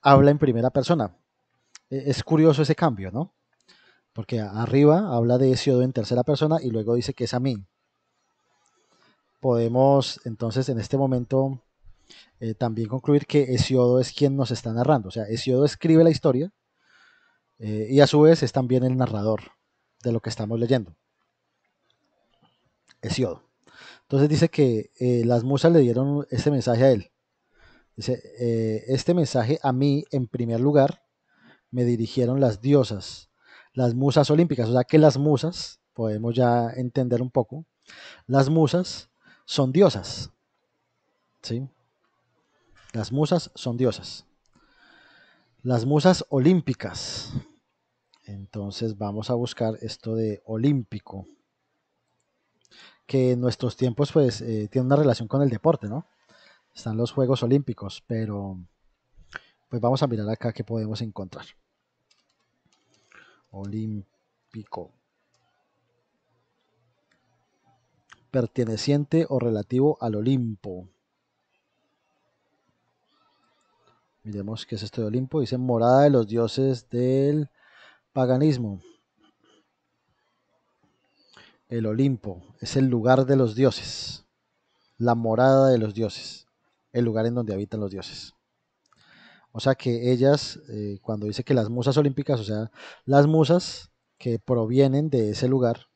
habla en primera persona. E-, es curioso ese cambio, ¿no? Porque arriba habla de Hesiodo en tercera persona y luego dice que es a mí. Podemos entonces en este momento eh, también concluir que Hesiodo es quien nos está narrando. O sea, Hesiodo escribe la historia eh, y a su vez es también el narrador de lo que estamos leyendo. Hesiodo. Entonces dice que eh, las musas le dieron este mensaje a él. Dice, eh, este mensaje a mí, en primer lugar, me dirigieron las diosas, las musas olímpicas. O sea que las musas, podemos ya entender un poco, las musas son diosas. ¿Sí? Las musas son diosas. Las musas olímpicas. Entonces vamos a buscar esto de olímpico que en nuestros tiempos pues eh, tiene una relación con el deporte, ¿no? Están los Juegos Olímpicos, pero pues vamos a mirar acá qué podemos encontrar. Olímpico. Perteneciente o relativo al Olimpo. Miremos qué es esto de Olimpo. Dice morada de los dioses del paganismo. El Olimpo es el lugar de los dioses, la morada de los dioses, el lugar en donde habitan los dioses. O sea que ellas, eh, cuando dice que las musas olímpicas, o sea, las musas que provienen de ese lugar,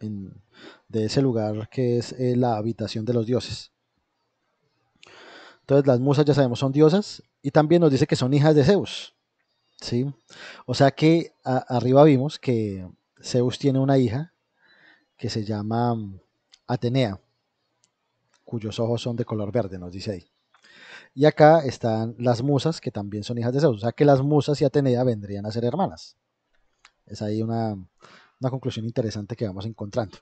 de ese lugar que es eh, la habitación de los dioses. Entonces las musas ya sabemos son diosas y también nos dice que son hijas de Zeus. ¿sí? O sea que arriba vimos que Zeus tiene una hija que se llama mm, Atenea, cuyos ojos son de color verde, nos dice ahí. Y acá están las musas, que también son hijas de Zeus. O sea que las musas y Atenea vendrían a ser hermanas. Es ahí una, conclusión interesante que vamos encontrando.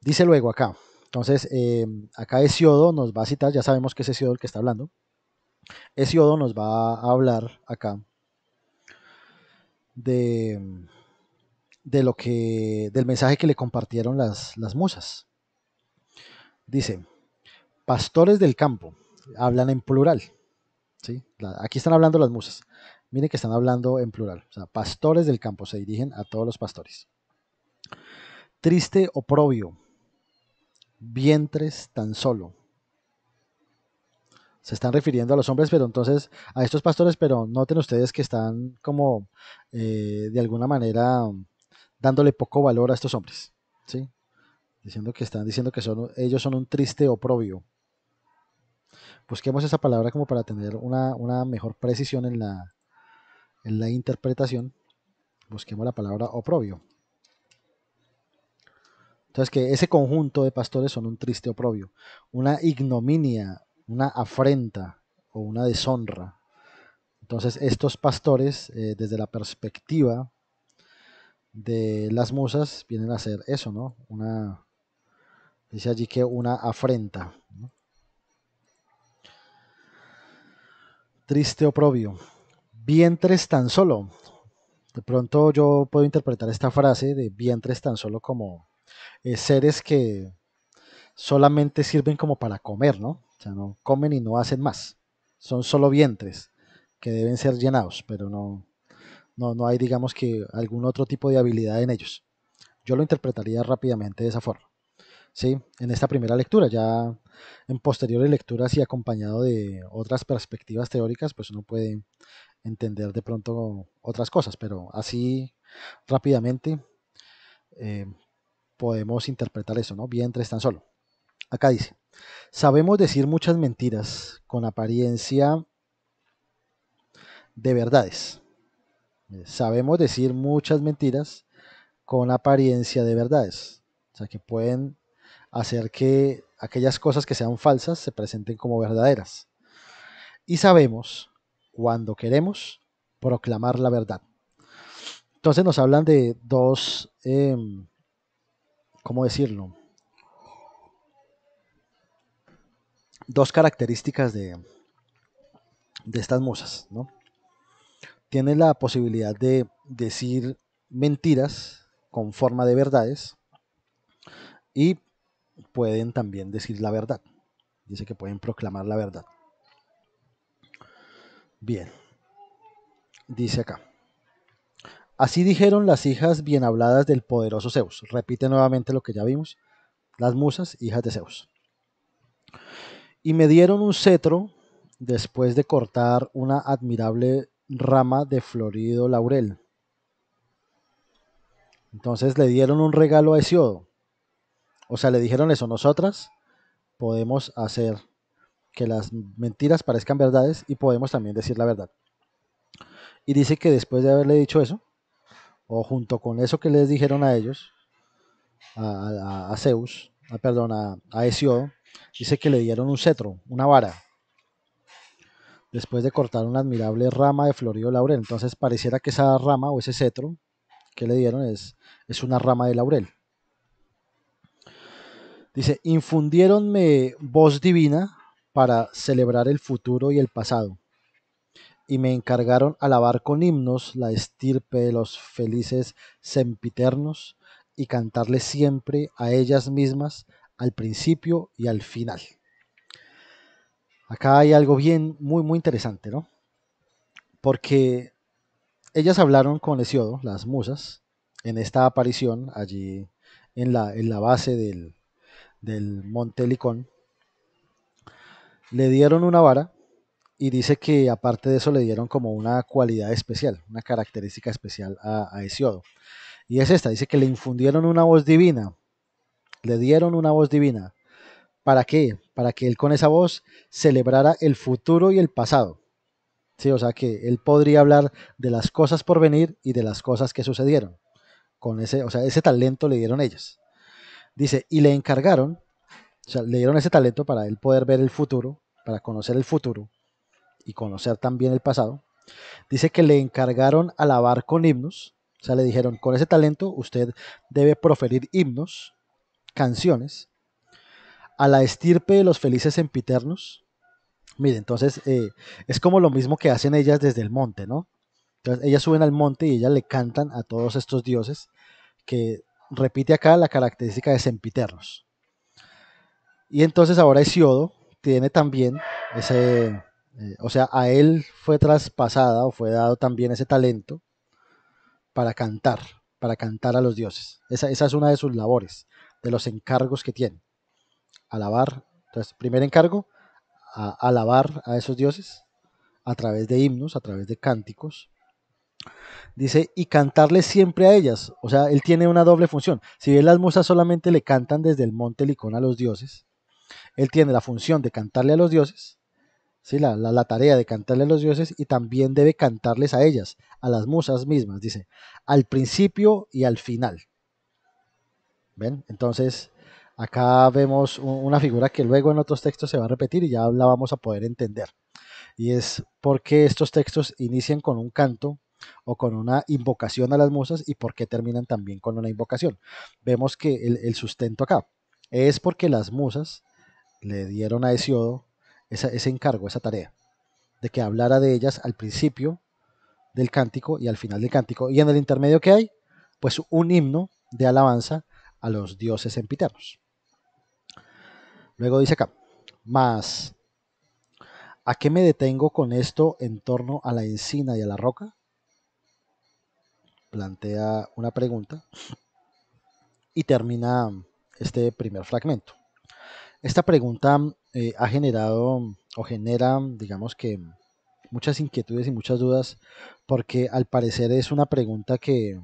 Dice luego acá. Entonces, em, acá Hesiodo nos va a citar, ya sabemos que es Hesiodo el que está hablando. Hesiodo nos va a hablar acá de, de lo que, del mensaje que le compartieron las, las musas. Dice, pastores del campo, hablan en plural. ¿sí? aquí están hablando las musas. Miren que están hablando en plural. O sea, pastores del campo se dirigen a todos los pastores. Triste oprobio, vientres tan solo. Se están refiriendo a los hombres, pero entonces a estos pastores, pero noten ustedes que están como eh, de alguna manera dándole poco valor a estos hombres, ¿sí? Diciendo que están diciendo que son, ellos son un triste oprobio. Busquemos esa palabra como para tener una, mejor precisión en la, en la interpretación. Busquemos la palabra oprobio. Entonces, que ese conjunto de pastores son un triste oprobio, una ignominia, una afrenta o una deshonra. Entonces, estos pastores, eh, desde la perspectiva de las musas vienen a ser eso, ¿no? Una, dice allí que una afrenta. Triste oprobio. Vientres tan solo. De pronto yo puedo interpretar esta frase de vientres tan solo como eh, seres que solamente sirven como para comer, ¿no? O sea, no comen y no hacen más. Son solo vientres que deben ser llenados, pero no, no, hay, digamos que, algún otro tipo de habilidad en ellos. Yo lo interpretaría rápidamente de esa forma. En esta primera lectura, ya en posteriores lecturas y acompañado de otras perspectivas teóricas, pues uno puede entender de pronto otras cosas, pero así rápidamente eh, podemos interpretar eso, ¿no? Vientres tan solo. Acá dice, sabemos decir muchas mentiras con apariencia de verdades sabemos decir muchas mentiras con apariencia de verdades. O sea, que pueden hacer que aquellas cosas que sean falsas se presenten como verdaderas. Y sabemos, cuando queremos, proclamar la verdad. Entonces nos hablan de dos, em, ¿cómo decirlo? Dos características de, de estas musas, ¿no? tiene la posibilidad de decir mentiras con forma de verdades y pueden también decir la verdad. Dice que pueden proclamar la verdad. Bien, dice acá. Así dijeron las hijas bien habladas del poderoso Zeus. Repite nuevamente lo que ya vimos. Las musas, hijas de Zeus. Y me dieron un cetro después de cortar una admirable rama de florido laurel. Entonces le dieron un regalo a Hesiodo. O sea, le dijeron eso, nosotras podemos hacer que las mentiras parezcan verdades y podemos también decir la verdad. Y dice que después de haberle dicho eso, o junto con eso que les dijeron a ellos, a, Zeus, a, perdón, a, a dice que le dieron un cetro, una vara, después de cortar una admirable rama de florido laurel. Entonces pareciera que esa rama o ese cetro que le dieron es, es una rama de laurel. Dice, infundiéronme voz divina para celebrar el futuro y el pasado, y me encargaron alabar con himnos la estirpe de los felices sempiternos y cantarle siempre a ellas mismas al principio y al final. Acá hay algo bien, muy, muy interesante, ¿no? Porque ellas hablaron con Hesiodo, las musas, en esta aparición allí en la, en la base del, del monte Licón. Le dieron una vara y dice que aparte de eso le dieron como una cualidad especial, una característica especial a, a Hesiodo. Y es esta, dice que le infundieron una voz divina, le dieron una voz divina ¿Para qué? Para que él con esa voz celebrara el futuro y el pasado. Sí, o sea que él podría hablar de las cosas por venir y de las cosas que sucedieron. Con ese, o sea, ese talento le dieron ellas. Dice, y le encargaron, o sea, le dieron ese talento para él poder ver el futuro, para conocer el futuro y conocer también el pasado. Dice que le encargaron alabar con himnos, o sea, le dijeron, con ese talento usted debe proferir himnos, canciones, a la estirpe de los felices sempiternos. Mire, entonces eh, es como lo mismo que hacen ellas desde el monte, ¿no? Entonces ellas suben al monte y ellas le cantan a todos estos dioses que repite acá la característica de sempiternos. Y entonces ahora Hesiodo tiene también ese, eh, o sea, a él fue traspasada o fue dado también ese talento para cantar, para cantar a los dioses. esa es una de sus labores, de los encargos que tiene alabar. Entonces, primer encargo, alabar a esos dioses a través de himnos, a través de cánticos. Dice, y cantarles siempre a ellas. O sea, él tiene una doble función. Si bien las musas solamente le cantan desde el monte Licón a los dioses, él tiene la función de cantarle a los dioses, ¿sí? la, tarea de cantarle a los dioses, y también debe cantarles a ellas, a las musas mismas, dice, al principio y al final. ¿Ven? Entonces, Acá vemos una figura que luego en otros textos se va a repetir y ya la vamos a poder entender. Y es por qué estos textos inician con un canto o con una invocación a las musas y por qué terminan también con una invocación. Vemos que el, sustento acá es porque las musas le dieron a Hesiodo ese encargo, esa tarea, de que hablara de ellas al principio del cántico y al final del cántico. Y en el intermedio que hay, pues un himno de alabanza a los dioses empiternos. Luego dice acá, más, ¿a qué me detengo con esto en torno a la encina y a la roca? Plantea una pregunta y termina este primer fragmento. Esta pregunta eh, ha generado o genera, digamos que, muchas inquietudes y muchas dudas porque al parecer es una pregunta que,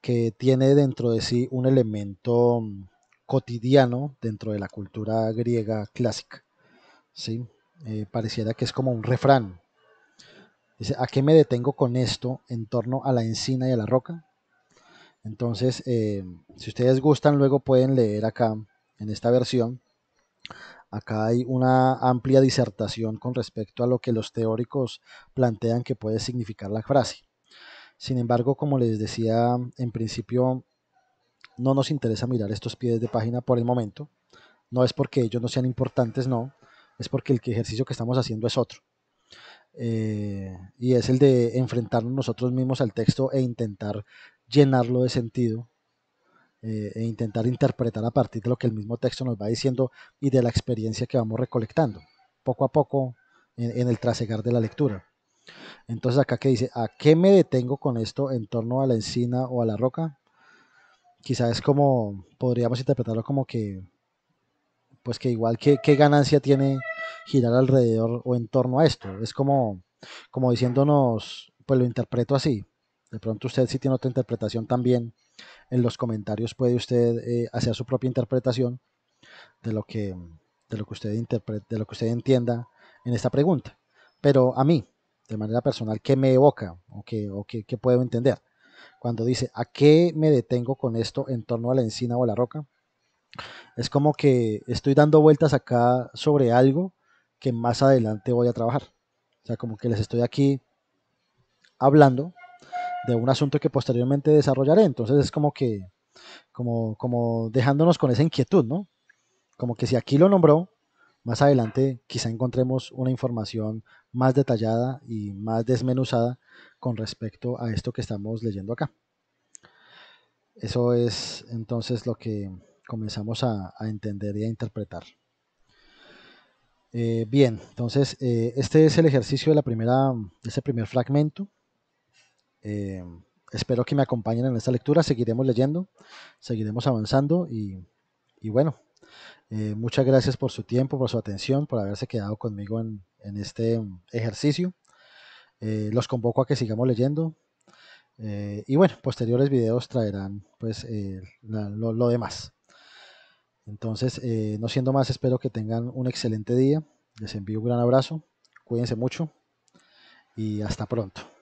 que tiene dentro de sí un elemento cotidiano dentro de la cultura griega clásica. ¿sí? Eh, pareciera que es como un refrán. ¿a qué me detengo con esto en torno a la encina y a la roca? Entonces, eh, si ustedes gustan, luego pueden leer acá, en esta versión, acá hay una amplia disertación con respecto a lo que los teóricos plantean que puede significar la frase. Sin embargo, como les decía en principio, no nos interesa mirar estos pies de página por el momento. No es porque ellos no sean importantes, no. Es porque el ejercicio que estamos haciendo es otro. Eh, y es el de enfrentarnos nosotros mismos al texto e intentar llenarlo de sentido eh, e intentar interpretar a partir de lo que el mismo texto nos va diciendo y de la experiencia que vamos recolectando poco a poco en, en el trasegar de la lectura. Entonces acá que dice, ¿a qué me detengo con esto en torno a la encina o a la roca? quizás es como, podríamos interpretarlo como que, pues que igual, ¿qué, qué ganancia tiene girar alrededor o en torno a esto? Es como, como diciéndonos, pues lo interpreto así. De pronto usted si tiene otra interpretación también, en los comentarios puede usted eh, hacer su propia interpretación de lo que, de lo que usted interprete, de lo que usted entienda en esta pregunta. Pero a mí, de manera personal, ¿qué me evoca o qué, o qué puedo entender? cuando dice, ¿a qué me detengo con esto en torno a la encina o a la roca? Es como que estoy dando vueltas acá sobre algo que más adelante voy a trabajar. O sea, como que les estoy aquí hablando de un asunto que posteriormente desarrollaré. Entonces es como que, como, como dejándonos con esa inquietud, ¿no? Como que si aquí lo nombró, más adelante quizá encontremos una información más detallada y más desmenuzada con respecto a esto que estamos leyendo acá. Eso es entonces lo que comenzamos a, entender y a interpretar. Eh, bien, entonces eh, este es el ejercicio de la primera, ese primer fragmento. Eh, espero que me acompañen en esta lectura. Seguiremos leyendo, seguiremos avanzando y bueno, eh, muchas gracias por su tiempo, por su atención, por haberse quedado conmigo en, este ejercicio. Eh, los convoco a que sigamos leyendo. Eh, y bueno, posteriores videos traerán pues lo, demás. Entonces, no siendo más, espero que tengan un excelente día. Les envío un gran abrazo. Cuídense mucho y hasta pronto.